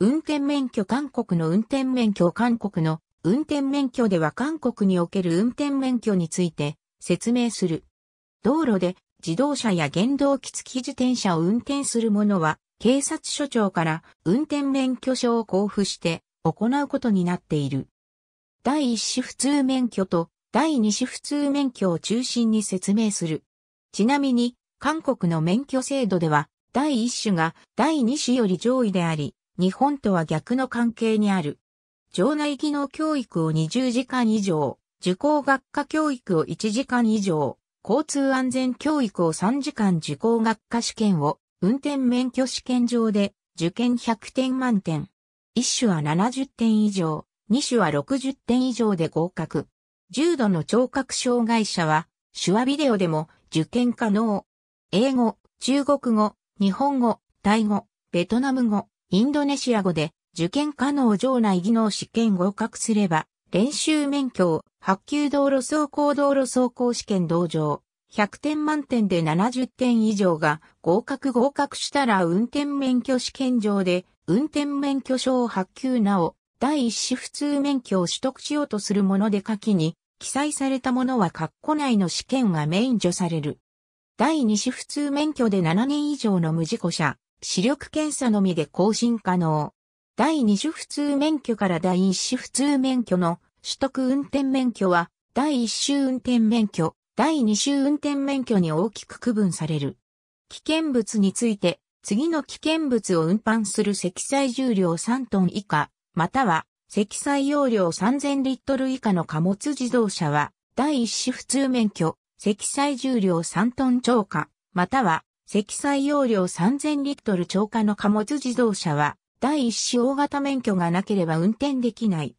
運転免許韓国の運転免許韓国の運転免許では韓国における運転免許について説明する。道路で自動車や原動機付き自転車を運転する者は警察署長から運転免許証を交付して行うことになっている。第一種普通免許と第二種普通免許を中心に説明する。ちなみに韓国の免許制度では第一種が第二種より上位であり、日本とは逆の関係にある。場内技能教育を20時間以上、受講学科教育を1時間以上、交通安全教育を3時間受講学科試験を運転免許試験場で受験100点満点。1種は70点以上、2種は60点以上で合格。重度の聴覚障害者は手話ビデオでも受験可能。英語、中国語、日本語、タイ語、ベトナム語、インドネシア語で、受験可能場内技能試験合格すれば、練習免許を、発給道路走行道路走行試験同乗。100点満点で70点以上が合格合格したら運転免許試験場で運転免許証を発給なお第一子普通免許を取得しようとするもので下記に記載されたものは括弧内の試験が免除される。第二子普通免許で7年以上の無事故者、視力検査のみで更新可能。第二種普通免許から第1種普通免許の取得運転免許は、第1種運転免許、第2種運転免許に大きく区分される。危険物について、次の危険物を運搬する積載重量3トン以下、または積載容量3000リットル以下の貨物自動車は、第1種普通免許、積載重量3トン超過、または積載容量3000リットル超過の貨物自動車は、第一種大型免許がなければ運転できない。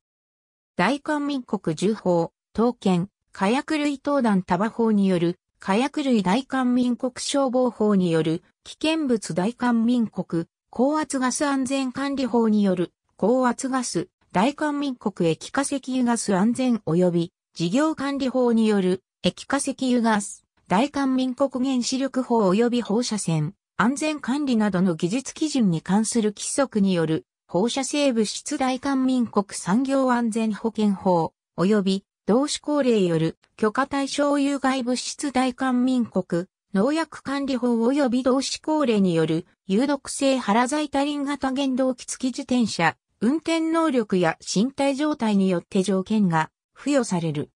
大韓民国重法、刀剣、火薬類等弾束法による、火薬類大韓民国消防法による、危険物大韓民国、高圧ガス安全管理法による、高圧ガス、大韓民国液化石油ガス安全及び、事業管理法による、液化石油ガス、大韓民国原子力法及び放射線、安全管理などの技術基準に関する規則による放射性物質大韓民国産業安全保険法及び同志齢による許可対象有害物質大韓民国農薬管理法及び同志高齢による有毒性原剤タリン型原動機付き自転車運転能力や身体状態によって条件が付与される。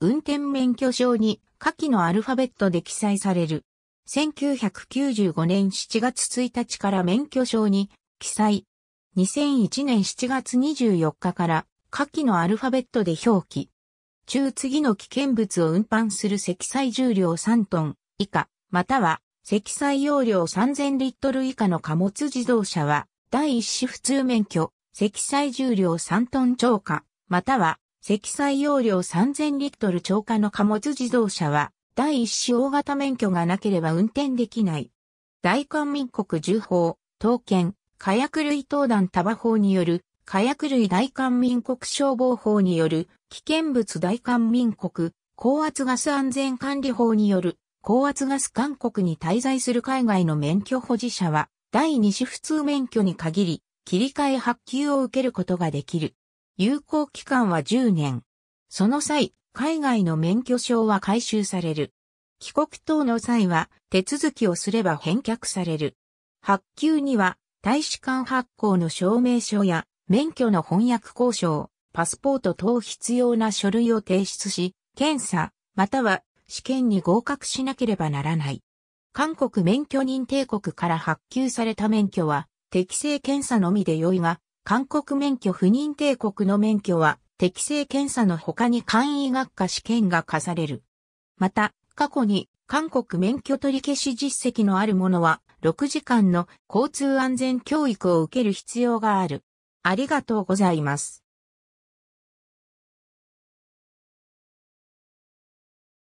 運転免許証に下記のアルファベットで記載される。1995年7月1日から免許証に記載。2001年7月24日から下記のアルファベットで表記。中次の危険物を運搬する積載重量3トン以下、または積載容量3000リットル以下の貨物自動車は、第一種普通免許、積載重量3トン超過、または積載容量3000リットル超過の貨物自動車は、第一種大型免許がなければ運転できない。大韓民国重法、刀剣、火薬類等弾束法による、火薬類大韓民国消防法による、危険物大韓民国、高圧ガス安全管理法による、高圧ガス韓国に滞在する海外の免許保持者は、第二種普通免許に限り、切り替え発給を受けることができる。有効期間は10年。その際、海外の免許証は回収される。帰国等の際は手続きをすれば返却される。発給には大使館発行の証明書や免許の翻訳交渉、パスポート等必要な書類を提出し、検査、または試験に合格しなければならない。韓国免許認定国から発給された免許は適正検査のみで良いが、韓国免許不認定国の免許は適正検査の他に簡易学科試験が課される。また、過去に韓国免許取り消し実績のある者は6時間の交通安全教育を受ける必要がある。ありがとうございます。